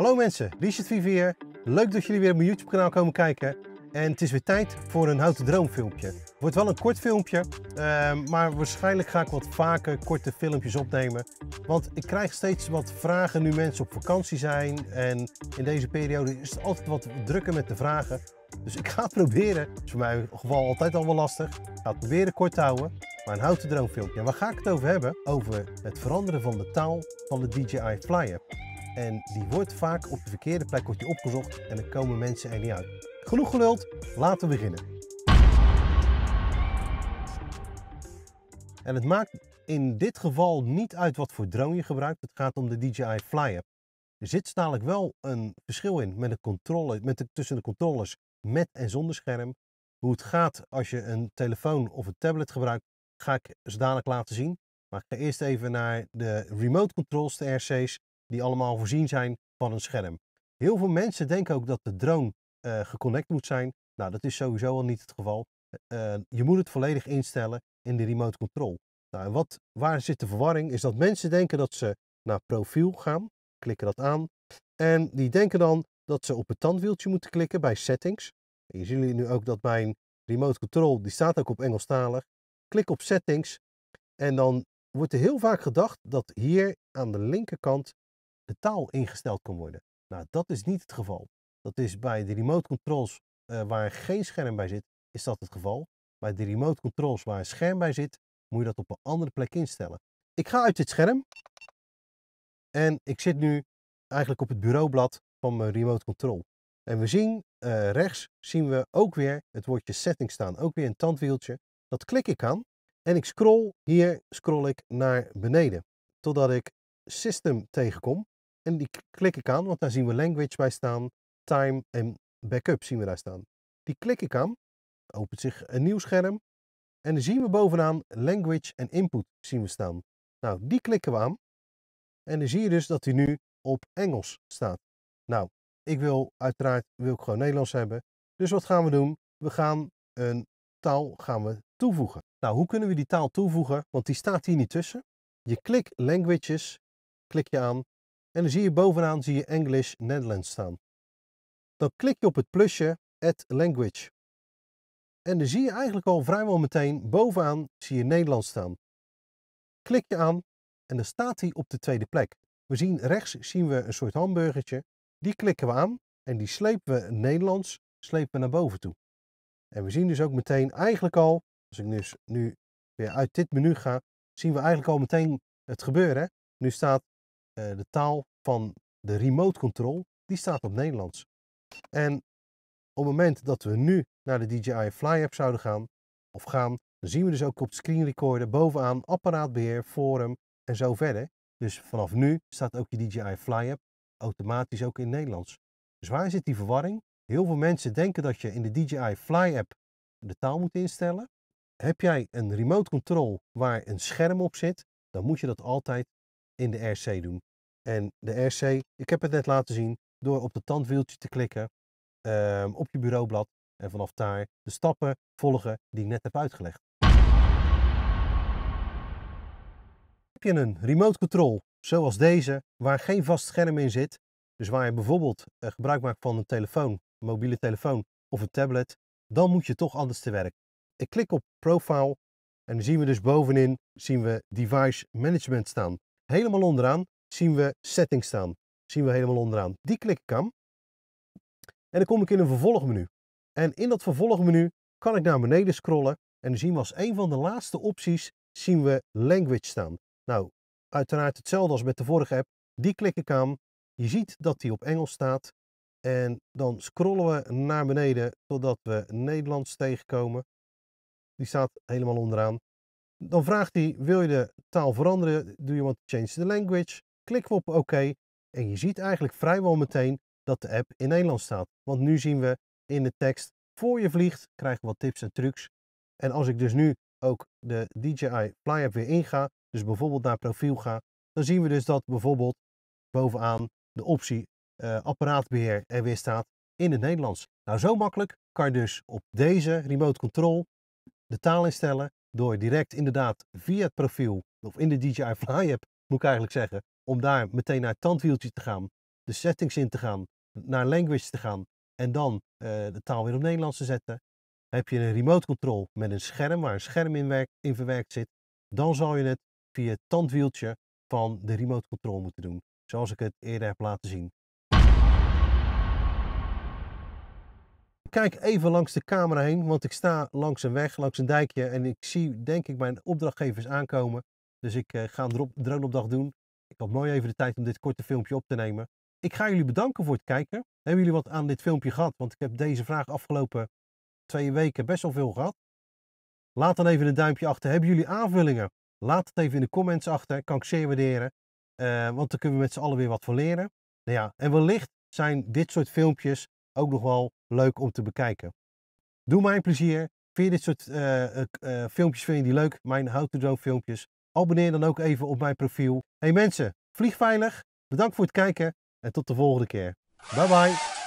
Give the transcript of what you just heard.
Hallo mensen, Richard Vivier. Leuk dat jullie weer op mijn YouTube kanaal komen kijken. En het is weer tijd voor een houten droomfilmpje. filmpje. Wordt wel een kort filmpje, ehm, maar waarschijnlijk ga ik wat vaker korte filmpjes opnemen. Want ik krijg steeds wat vragen nu mensen op vakantie zijn. En in deze periode is het altijd wat drukker met de vragen. Dus ik ga proberen, is voor mij in ieder geval altijd al wel lastig. Ik ga het proberen kort te houden, maar een houten droomfilmpje. En waar ga ik het over hebben? Over het veranderen van de taal van de DJI Fly app. En die wordt vaak op de verkeerde plek opgezocht en dan komen mensen er niet uit. Genoeg geluld, laten we beginnen. En het maakt in dit geval niet uit wat voor drone je gebruikt. Het gaat om de DJI Fly App. Er zit namelijk wel een verschil in met de controle, met de, tussen de controllers met en zonder scherm. Hoe het gaat als je een telefoon of een tablet gebruikt, ga ik ze dadelijk laten zien. Maar ik ga eerst even naar de remote controls, de RC's die allemaal voorzien zijn van een scherm. Heel veel mensen denken ook dat de drone uh, geconnect moet zijn. Nou, dat is sowieso al niet het geval. Eh, eh, je moet het volledig instellen in de remote control. Nou, wat, waar zit de verwarring? Is dat mensen denken dat ze naar profiel gaan, klikken dat aan. En die denken dan dat ze op het tandwieltje moeten klikken bij settings. En je ziet nu ook dat mijn remote control, die staat ook op Engelstalig. Klik op settings en dan wordt er heel vaak gedacht dat hier aan de linkerkant taal ingesteld kan worden. Nou, dat is niet het geval. Dat is bij de remote controls eh, waar geen scherm bij zit, is dat het geval. Bij de remote controls waar een scherm bij zit, moet je dat op een andere plek instellen. Ik ga uit dit scherm en ik zit nu eigenlijk op het bureaublad van mijn remote control. En we zien eh, rechts zien we ook weer het woordje settings staan, ook weer een tandwieltje. Dat klik ik aan en ik scroll hier scroll ik naar beneden totdat ik system tegenkom. En die klik ik aan, want daar zien we language bij staan, time en backup zien we daar staan. Die klik ik aan, opent zich een nieuw scherm. En dan zien we bovenaan language en input zien we staan. Nou, die klikken we aan. En dan zie je dus dat hij nu op Engels staat. Nou, ik wil uiteraard wil ik gewoon Nederlands hebben. Dus wat gaan we doen? We gaan een taal gaan we toevoegen. Nou, hoe kunnen we die taal toevoegen? Want die staat hier niet tussen. Je klikt languages, klik je aan en dan zie je bovenaan zie je English Netherlands staan. Dan klik je op het plusje Add Language. En dan zie je eigenlijk al vrijwel meteen bovenaan zie je Nederlands staan. Klik je aan en dan staat hij op de tweede plek. We zien rechts zien we een soort hamburgertje. Die klikken we aan en die slepen we Nederlands slepen we naar boven toe. En we zien dus ook meteen eigenlijk al, als ik dus nu weer uit dit menu ga, zien we eigenlijk al meteen het gebeuren. Nu staat eh, de taal van de remote control, die staat op Nederlands. En op het moment dat we nu naar de DJI Fly app zouden gaan, of gaan, dan zien we dus ook op screen recorder bovenaan apparaatbeheer, forum en zo verder. Dus vanaf nu staat ook je DJI Fly app automatisch ook in Nederlands. Dus waar zit die verwarring? Heel veel mensen denken dat je in de DJI Fly app de taal moet instellen. Heb jij een remote control waar een scherm op zit, dan moet je dat altijd in de RC doen. En de RC, ik heb het net laten zien, door op het tandwieltje te klikken ehm, op je bureaublad en vanaf daar de stappen volgen die ik net heb uitgelegd. Heb je een remote control zoals deze, waar geen vast scherm in zit, dus waar je bijvoorbeeld eh, gebruik maakt van een telefoon, mobiele telefoon of een tablet, dan moet je toch anders te werk. Ik klik op Profile en dan zien we dus bovenin zien we Device Management staan. Helemaal onderaan zien we settings staan. Zien we helemaal onderaan. Die klik ik aan. En dan kom ik in een vervolgmenu. En in dat vervolgmenu kan ik naar beneden scrollen. En dan zien we als een van de laatste opties zien we language staan. Nou, uiteraard hetzelfde als met de vorige app. Die klik ik aan. Je ziet dat die op Engels staat. En dan scrollen we naar beneden totdat we Nederlands tegenkomen. Die staat helemaal onderaan. Dan vraagt hij, wil je de taal veranderen? Do you want to change the language? klikken we op oké. en je ziet eigenlijk vrijwel meteen dat de app in Nederlands staat. Want nu zien we in de tekst voor je vliegt, krijg je wat tips en trucs. En als ik dus nu ook de DJI Fly App weer inga, dus bijvoorbeeld naar profiel ga, dan zien we dus dat bijvoorbeeld bovenaan de optie eh, apparaatbeheer er weer staat in het Nederlands. Nou, zo makkelijk kan je dus op deze remote control de taal instellen door direct inderdaad via het profiel, of in de DJI Fly App moet ik eigenlijk zeggen, om daar meteen naar het tandwieltje te gaan, de settings in te gaan, naar language te gaan en dan eh, de taal weer op Nederlands te zetten. Heb je een remote control met een scherm waar een scherm in, in verwerkt zit, dan zal je het via het tandwieltje van de remote control moeten doen, zoals ik het eerder heb laten zien. kijk even langs de camera heen, want ik sta langs een weg, langs een dijkje en ik zie denk ik mijn opdrachtgevers aankomen. Dus ik eh, ga een droneopdracht doen ik had mooi even de tijd om dit korte filmpje op te nemen. Ik ga jullie bedanken voor het kijken. Hebben jullie wat aan dit filmpje gehad? Want ik heb deze vraag afgelopen twee weken best wel veel gehad. Laat dan even een duimpje achter. Hebben jullie aanvullingen? Laat het even in de comments achter. Kan ik zeer waarderen. Eh, want dan kunnen we met z'n allen weer wat van leren. Nou ja, en wellicht zijn dit soort filmpjes ook nog wel leuk om te bekijken. Doe mij een plezier. Vind je dit soort eh, eh, filmpjes vind je die leuk? Mijn how-to-do filmpjes. Abonneer dan ook even op mijn profiel. Hey mensen, vlieg veilig. Bedankt voor het kijken en tot de volgende keer. Bye bye.